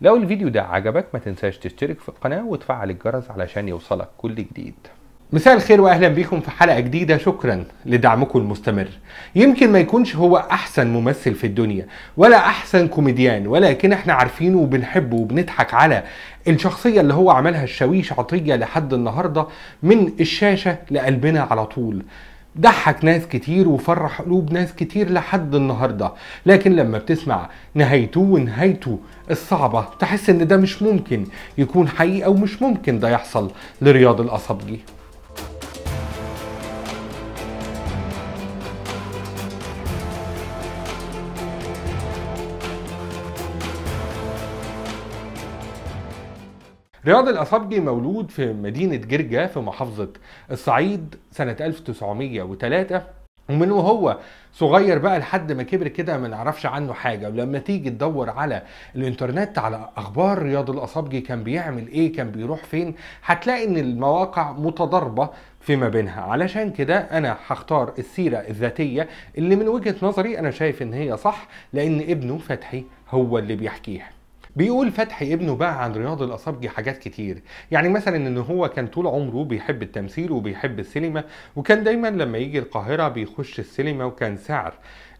لو الفيديو ده عجبك ما تنساش تشترك في القناة وتفعل الجرس علشان يوصلك كل جديد مساء الخير واهلا بيكم في حلقه جديده شكرا لدعمكم المستمر يمكن ما يكونش هو احسن ممثل في الدنيا ولا احسن كوميديان ولكن احنا عارفينه وبنحبه وبنضحك على الشخصيه اللي هو عملها الشاويش عطيه لحد النهارده من الشاشه لقلبنا على طول ضحك ناس كتير وفرح قلوب ناس كتير لحد النهارده لكن لما بتسمع نهايته ونهايته الصعبة تحس ان ده مش ممكن يكون حقيقة ومش ممكن ده يحصل لرياض الأصابجي رياض الأصابجي مولود في مدينة جرجة في محافظة الصعيد سنة 1903 ومن وهو صغير بقى لحد ما كبر كده ما نعرفش عنه حاجة ولما تيجي تدور على الانترنت على أخبار رياض الأصابجي كان بيعمل إيه كان بيروح فين هتلاقي إن المواقع متضاربة فيما بينها علشان كده أنا هختار السيرة الذاتية اللي من وجهة نظري أنا شايف إن هي صح لأن ابنه فتحي هو اللي بيحكيها بيقول فتحي ابنه بقى عن رياض الأصابجي حاجات كتير يعني مثلا ان هو كان طول عمره بيحب التمثيل وبيحب السينما وكان دايما لما يجي القاهرة بيخش السينما وكان سعر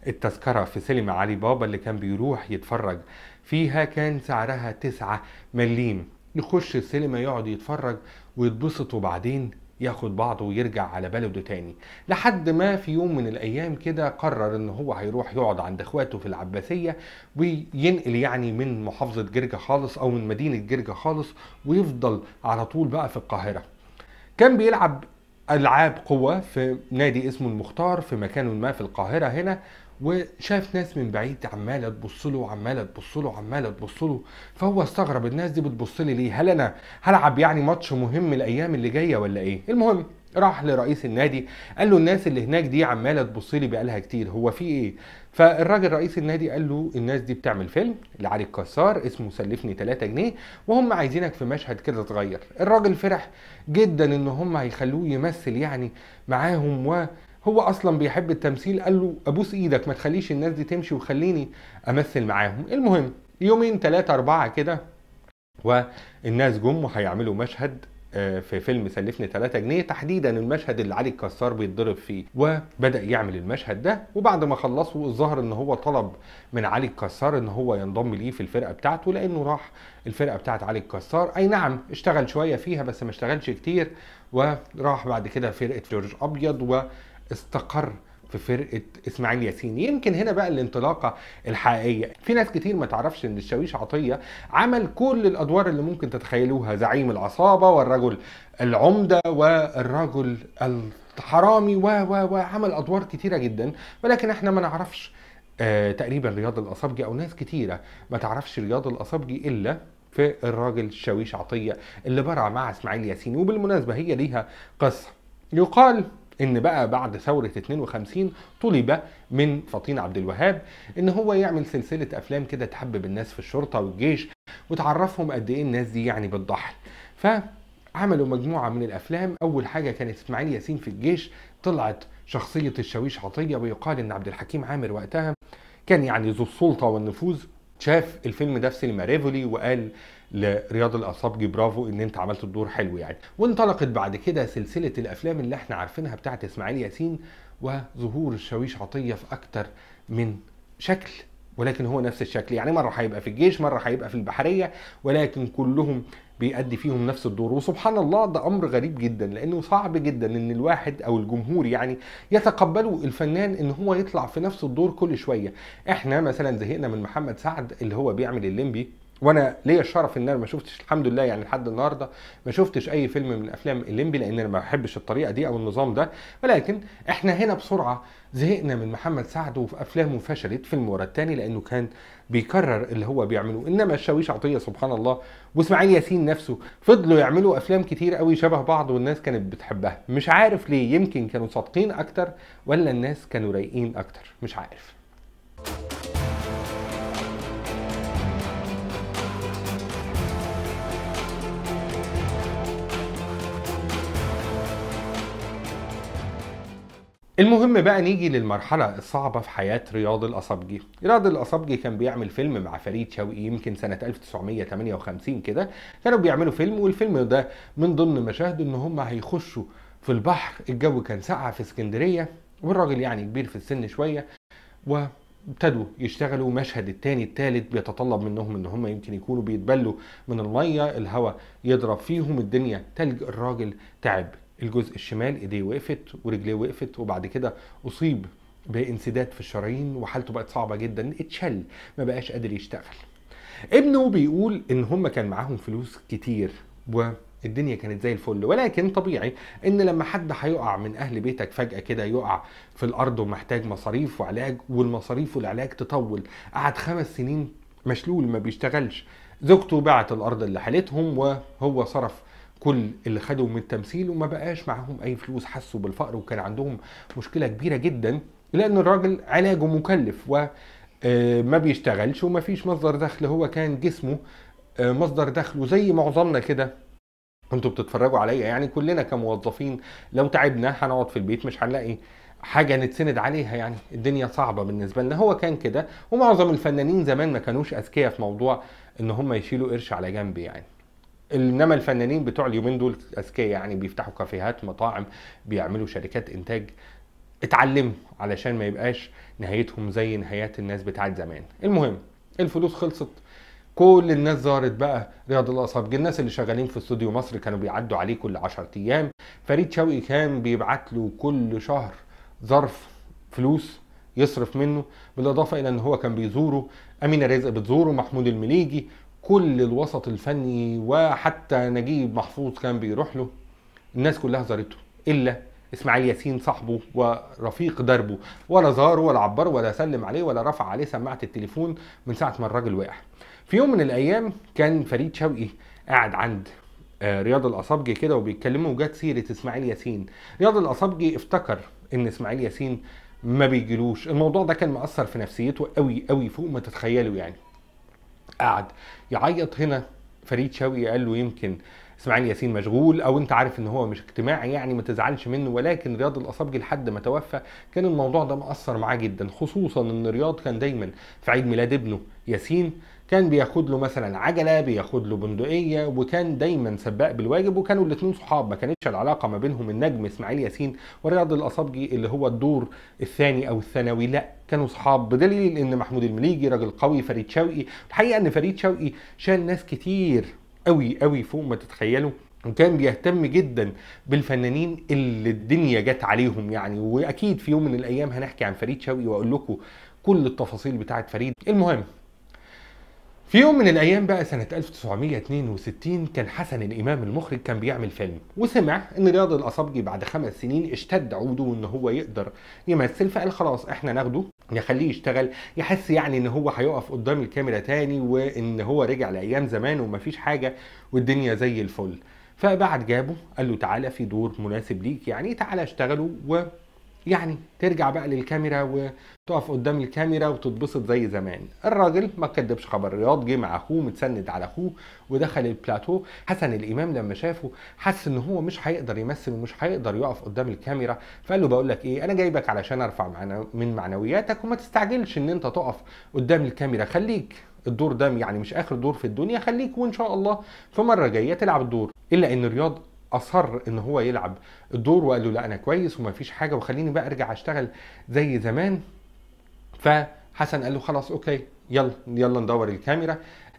التذكرة في سينما علي بابا اللي كان بيروح يتفرج فيها كان سعرها 9 مليم يخش السينما يقعد يتفرج ويتبسط وبعدين ياخد بعضه ويرجع على بلده تاني لحد ما في يوم من الايام كده قرر ان هو هيروح يقعد عند اخواته في العباسيه وينقل يعني من محافظه جرجه خالص او من مدينه جرجه خالص ويفضل على طول بقى في القاهره كان بيلعب العاب قوه في نادي اسمه المختار في مكان ما في القاهره هنا وشاف ناس من بعيد عماله تبص له وعماله تبص له وعماله تبص له فهو استغرب الناس دي بتبص لي ليه؟ هل انا هلعب يعني ماتش مهم الايام اللي جايه ولا ايه؟ المهم راح لرئيس النادي قال له الناس اللي هناك دي عماله تبص لي بقالها كتير هو في ايه فالراجل رئيس النادي قال له الناس دي بتعمل فيلم لعلي الكسار اسمه سلفني 3 جنيه وهم عايزينك في مشهد كده صغير الراجل فرح جدا ان هم هيخلوه يمثل يعني معاهم و هو اصلا بيحب التمثيل قال له ابوس ايدك ما تخليش الناس دي تمشي وخليني امثل معاهم المهم يومين ثلاثة أربعة كده والناس جم وهيعملوا مشهد آه، في فيلم سلفني 3 جنيه تحديدا المشهد اللي علي الكسار بيتضرب فيه وبدا يعمل المشهد ده وبعد ما خلصوا الظاهر ان هو طلب من علي الكسار ان هو ينضم ليه في الفرقه بتاعته لانه راح الفرقه بتاعت علي الكسار اي نعم اشتغل شويه فيها بس ما اشتغلش كتير وراح بعد كده فرقه جورج ابيض استقر في فرقه اسماعيل ياسين يمكن هنا بقى الانطلاقه الحقيقيه في ناس كتير ما تعرفش ان الشاويش عطيه عمل كل الادوار اللي ممكن تتخيلوها زعيم العصابه والرجل العمده والرجل الحرامي و و وعمل ادوار كتيره جدا ولكن احنا ما نعرفش آه، تقريبا رياض الاصابجي او ناس كتيره ما تعرفش رياض الاصابجي الا في الراجل شاويش عطيه اللي برع مع اسماعيل ياسين وبالمناسبه هي ليها قصه يقال ان بقى بعد ثوره 52 طلب من فطين عبد الوهاب ان هو يعمل سلسله افلام كده تحبب الناس في الشرطه والجيش وتعرفهم قد ايه الناس دي يعني بتضحي فعملوا مجموعة من الأفلام أول حاجة كانت إسماعيل ياسين في الجيش طلعت شخصية الشاويش عطية ويقال إن عبد الحكيم عامر وقتها كان يعني ذو السلطة والنفوذ شاف الفيلم ده في سينما ريفولي وقال لرياض الأصابجي برافو ان انت عملت الدور حلو يعني وانطلقت بعد كده سلسلة الافلام اللي احنا عارفينها بتاعت اسماعيل ياسين وظهور الشاويش عطية في اكتر من شكل ولكن هو نفس الشكل يعني مرة هيبقى في الجيش مرة هيبقى في البحرية ولكن كلهم بيأدي فيهم نفس الدور وسبحان الله ده امر غريب جدا لانه صعب جدا ان الواحد او الجمهور يعني يتقبلوا الفنان ان هو يطلع في نفس الدور كل شويه احنا مثلا زهقنا من محمد سعد اللي هو بيعمل الليمبي وانا ليا الشرف ان انا ما شفتش الحمد لله يعني لحد النهارده ما شفتش اي فيلم من افلام الليمبي لان انا ما بحبش الطريقه دي او النظام ده ولكن احنا هنا بسرعه زهقنا من محمد سعد وفي افلامه فشلت فيلم ورا الثاني لانه كان بيكرر اللي هو بيعمله انما الشاويش عطيه سبحان الله واسماعيل ياسين نفسه فضلوا يعملوا افلام كتير قوي شبه بعض والناس كانت بتحبها مش عارف ليه يمكن كانوا صادقين اكتر ولا الناس كانوا رايقين اكتر مش عارف المهم بقى نيجي للمرحلة الصعبة في حياة رياض الأصابجي رياض الأصابجي كان بيعمل فيلم مع فريد شوقي يمكن سنة 1958 كده كانوا بيعملوا فيلم والفيلم ده من ضمن مشاهده إن هم هيخشوا في البحر الجو كان ساقع في اسكندرية والراجل يعني كبير في السن شوية و ابتدوا يشتغلوا مشهد التاني التالت بيتطلب منهم ان هم يمكن يكونوا بيتبلوا من الميه الهواء يضرب فيهم الدنيا تلج الراجل تعب الجزء الشمال ايديه وقفت ورجليه وقفت وبعد كده اصيب بانسداد في الشرايين وحالته بقت صعبه جدا اتشل ما بقاش قادر يشتغل ابنه بيقول ان هم كان معاهم فلوس كتير و الدنيا كانت زي الفل ولكن طبيعي ان لما حد هيقع من اهل بيتك فجاه كده يقع في الارض ومحتاج مصاريف وعلاج والمصاريف والعلاج تطول قعد خمس سنين مشلول ما بيشتغلش زوجته باعت الارض اللي حالتهم وهو صرف كل اللي خدوا من التمثيل وما بقاش معاهم اي فلوس حسوا بالفقر وكان عندهم مشكله كبيره جدا لان الراجل علاجه مكلف وما آه، بيشتغلش وما فيش مصدر دخل هو كان جسمه آه، مصدر دخله زي معظمنا كده انتوا بتتفرجوا عليا يعني كلنا كموظفين لو تعبنا هنقعد في البيت مش هنلاقي حاجه نتسند عليها يعني الدنيا صعبه بالنسبه لنا هو كان كده ومعظم الفنانين زمان ما كانوش اذكياء في موضوع ان هم يشيلوا قرش على جنب يعني انما الفنانين بتوع اليومين دول اذكياء يعني بيفتحوا كافيهات مطاعم بيعملوا شركات انتاج اتعلموا علشان ما يبقاش نهايتهم زي نهايات الناس بتاعت زمان المهم الفلوس خلصت كل الناس ظهرت بقى رياض الاصاب الناس اللي شغالين في استوديو مصر كانوا بيعدوا عليه كل 10 أيام فريد شوقي كان بيبعت له كل شهر ظرف فلوس يصرف منه بالإضافة إلى أن هو كان بيزوره أمينة رزق بتزوره محمود المليجي كل الوسط الفني وحتى نجيب محفوظ كان بيروح له الناس كلها زارته الا اسماعيل ياسين صاحبه ورفيق دربه ولا زاره ولا عبره ولا سلم عليه ولا رفع عليه سماعه التليفون من ساعه ما الراجل وقع في يوم من الايام كان فريد شوقي قاعد عند آه، رياض الاصابجي كده وبيتكلموا وجت سيره اسماعيل ياسين رياض الاصابجي افتكر ان اسماعيل ياسين ما بيجيلوش الموضوع ده كان مأثر في نفسيته قوي قوي فوق ما تتخيلوا يعني قعد يعيط هنا فريد شوقي قال له يمكن اسماعيل ياسين مشغول او انت عارف ان هو مش اجتماعي يعني ما تزعلش منه ولكن رياض الاصابجي لحد ما توفى كان الموضوع ده مأثر معاه جدا خصوصا ان رياض كان دايما في عيد ميلاد ابنه ياسين كان بياخد له مثلا عجله بياخد له بندقيه وكان دايما سباق بالواجب وكانوا الاثنين صحاب ما كانتش العلاقه ما بينهم النجم اسماعيل ياسين ورياض الاصابجي اللي هو الدور الثاني او الثانوي لا كانوا صحاب بدليل ان محمود المليجي راجل قوي فريد شوقي الحقيقه ان فريد شوقي شال ناس كتير قوي قوي فوق ما تتخيلوا وكان بيهتم جدا بالفنانين اللي الدنيا جت عليهم يعني واكيد في يوم من الايام هنحكي عن فريد شوقي واقول لكم كل التفاصيل بتاعت فريد المهم في يوم من الايام بقى سنه 1962 كان حسن الامام المخرج كان بيعمل فيلم وسمع ان رياض الاصابجي بعد خمس سنين اشتد عوده ان هو يقدر يمثل فقال خلاص احنا ناخده نخليه يشتغل يحس يعني ان هو هيقف قدام الكاميرا تاني وان هو رجع لايام زمان ومفيش حاجه والدنيا زي الفل فبعد جابه قال له تعالى في دور مناسب ليك يعني تعالى اشتغله يعني ترجع بقى للكاميرا وتقف قدام الكاميرا وتتبسط زي زمان الراجل ما كدبش خبر رياض جه مع اخوه متسند على اخوه ودخل البلاتو حسن الامام لما شافه حس ان هو مش هيقدر يمثل ومش هيقدر يقف قدام الكاميرا فقال له بقول لك ايه انا جايبك علشان ارفع معنا من معنوياتك وما تستعجلش ان انت تقف قدام الكاميرا خليك الدور ده يعني مش اخر دور في الدنيا خليك وان شاء الله في مره جايه تلعب الدور الا ان رياض اصر ان هو يلعب الدور وقال له لا انا كويس وما فيش حاجه وخليني بقى ارجع اشتغل زي زمان فحسن قال له خلاص اوكي يلا يلا ندور الكاميرا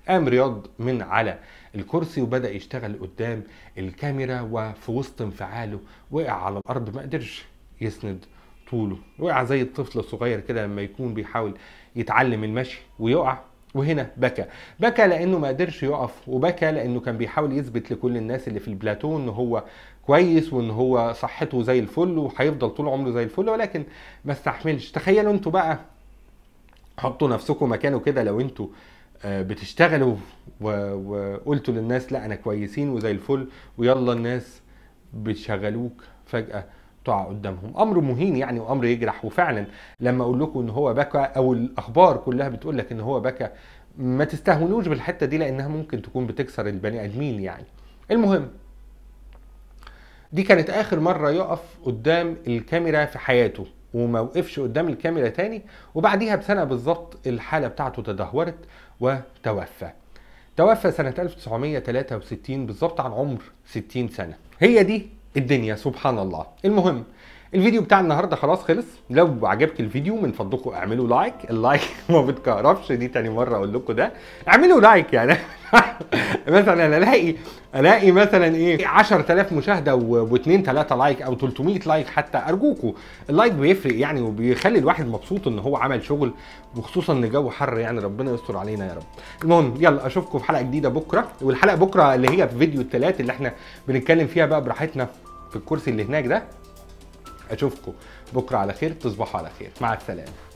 قام رياض من على الكرسي وبدا يشتغل قدام الكاميرا وفي وسط انفعاله وقع على الارض ما قدرش يسند طوله وقع زي الطفل الصغير كده لما يكون بيحاول يتعلم المشي ويقع وهنا بكى بكى لانه ما قدرش يقف وبكى لانه كان بيحاول يثبت لكل الناس اللي في البلاتون ان هو كويس وان هو صحته زي الفل وهيفضل طول عمره زي الفل ولكن ما استحملش تخيلوا انتوا بقى حطوا نفسكم مكانه كده لو انتوا آه، بتشتغلوا وقلتوا للناس لا انا كويسين وزي الفل ويلا الناس بتشغلوك فجأة تقع قدامهم امر مهين يعني وامر يجرح وفعلا لما اقول لكم ان هو بكى او الاخبار كلها بتقول لك ان هو بكى ما تستهونوش بالحته دي لانها ممكن تكون بتكسر البني ادمين يعني المهم دي كانت اخر مره يقف قدام الكاميرا في حياته وما وقفش قدام الكاميرا تاني وبعديها بسنه بالظبط الحاله بتاعته تدهورت وتوفى توفى سنه 1963 بالظبط عن عمر 60 سنه هي دي الدنيا سبحان الله المهم الفيديو بتاع النهارده خلاص خلص لو عجبك الفيديو من فضلكم اعملوا لايك اللايك ما بتكهربش دي تاني مره اقول لكم ده اعملوا لايك يعني مثلا الاقي الاقي مثلا ايه 10000 مشاهده و2 3 لايك او 300 لايك حتى ارجوكم اللايك بيفرق يعني وبيخلي الواحد مبسوط ان هو عمل شغل وخصوصا ان الجو حر يعني ربنا يستر علينا يا رب المهم يلا اشوفكم في حلقه جديده بكره والحلقه بكره اللي هي في فيديو الثلاث اللي احنا بنتكلم فيها بقى براحتنا في الكرسي اللي هناك ده اشوفكم بكره على خير تصبحوا على خير مع السلامه